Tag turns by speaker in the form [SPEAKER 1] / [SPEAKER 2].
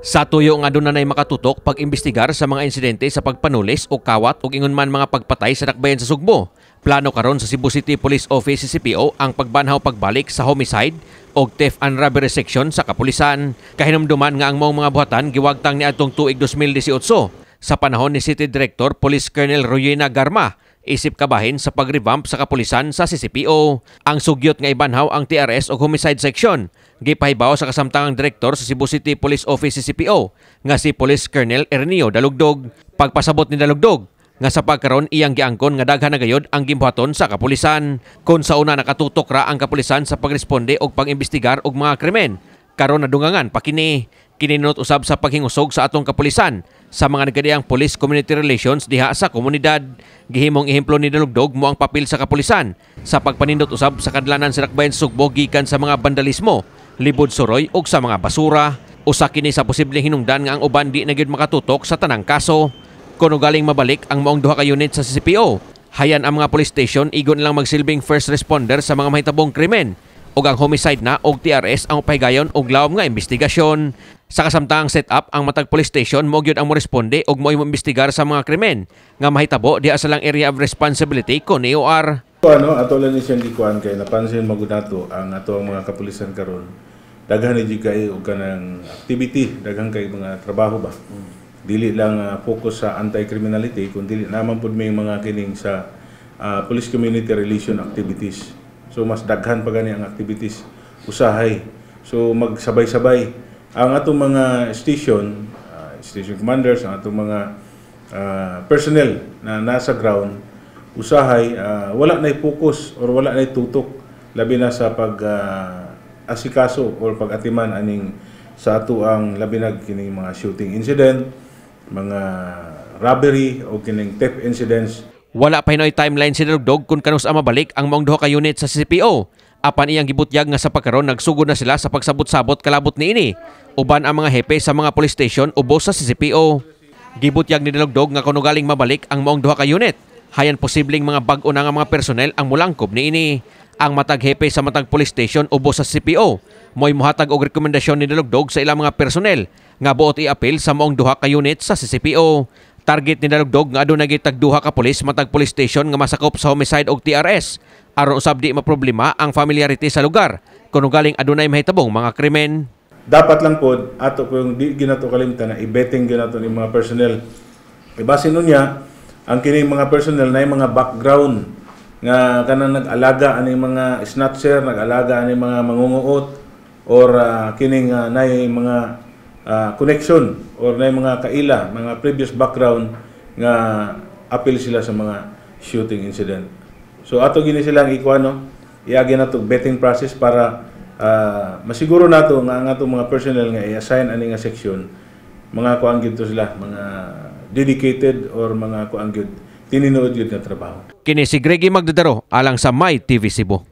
[SPEAKER 1] Sa tuyo nga doon na makatutok pag-imbestigar sa mga insidente sa pagpanulis o kawat o ingon man mga pagpatay sa dakbayan sa Sugbo. Plano karon sa Cebu City Police Office CPO ang pagbanhaw pagbalik sa homicide o theft and robbery section sa kapulisan. Kahinumduman nga ang mga mga buhatan giwagtang ni atong tuig 2018 sa panahon ni City Director Police Colonel Royena Garma Isip kabahin sa pag-revamp sa kapulisan sa CCPO. Ang sugyot nga ibanhaw ang TRS o Homicide Section. Gipahibaw sa kasamtangang direktor sa Cebu City Police Office CCPO nga si Police Colonel Ernio Dalugdog. Pagpasabot ni Dalugdog, nga sa pagkaron iyang giangkon nga daghan na gayod ang gimbuhaton sa kapulisan. Kon sa una nakatutok ra ang kapulisan sa pagresponde og pangimbestigar og mga krimen karon nadungangan pa kini kininot usab sa paghingusog sa atong kapulisan sa mga nagkadiyang police community relations diha sa komunidad gihimong ehemplo ni Dalugdog mo ang papel sa kapulisan sa pagpanindot usab sa kadlanan sa Rakbayan Sugbo gikan sa mga bandalismo libod suroy og sa mga basura usa kini sa posibleng hinungdan nga ang uban di na gyud makatutok sa tanang kaso kuno galing mabalik ang maong duha ka unit sa CCPO hayan ang mga police station igon lang magsilbing first responder sa mga mahitabong krimen ug ang homicide na og TRS ang pahigayon og lawom nga imbestigasyon. Sa kasamtang setup ang matag police station mo gyud ang mo moresponde og mo imbestigar sa mga krimen nga mahitabo diha sa lang area of responsibility ni OR.
[SPEAKER 2] Ano ato lang ni Sandy Kwan kay napansin nato ang ato ang mga kapulisan karon. Daghan ni kay og kanang activity, daghan kay mga trabaho ba. Dili lang uh, focus sa anti-criminality kundi naman pud may mga kining sa uh, police community relation activities So mas daghan pa gani ang activities usahay. So magsabay-sabay ang atong mga station, uh, station commanders, ang atong mga uh, personnel na nasa ground usahay uh, wala na focus or wala na tutok labi na sa pag uh, asikaso or pag-atiman aning sa ato ang labi na kining mga shooting incident, mga robbery o kining theft incidents
[SPEAKER 1] wala pa hinoy timeline si Dog kung kanus ang mabalik ang maong duha ka unit sa CPO. Apan iyang gibutyag nga sa pagkaron nagsugod na sila sa pagsabot-sabot kalabot ni ini. Uban ang mga hepe sa mga police station ubos sa CPO. Gibutyag ni Dog nga kuno galing mabalik ang maong duha ka unit. Hayan posibleng mga bag-o na nga mga personnel ang mulangkob ni ini. Ang matag hepe sa matag police station ubos sa CPO. Moy muhatag og rekomendasyon ni Dog sa ilang mga personnel nga buot i-appeal sa maong duha ka unit sa CPO. Target ni Dalugdog nga aduna gitag duha ka pulis matag police station nga masakop sa homicide og TRS. Aron usab di maproblema ang familiarity sa lugar kung galing adunay mahitabong mga krimen.
[SPEAKER 2] Dapat lang pod ato kung di ginato kalimtan na ibeting ginato ni mga personnel. Ibase e nun niya ang kini mga personnel na mga background nga kanang nag-alaga ani mga snatcher, nag-alaga ani mga mangunguot or uh, kining uh, ah, nay mga uh, connection or na mga kaila, mga previous background nga apil sila sa mga shooting incident. So ato gini sila silang ikuano, iagi nato betting process para uh, masiguro nato nga ang atong mga personnel nga i-assign ani nga section mga kuang gid sila, mga dedicated or mga kuang gid tininuod gid na trabaho.
[SPEAKER 1] Kini si Greggy Magdadaro alang sa My TV Cebu.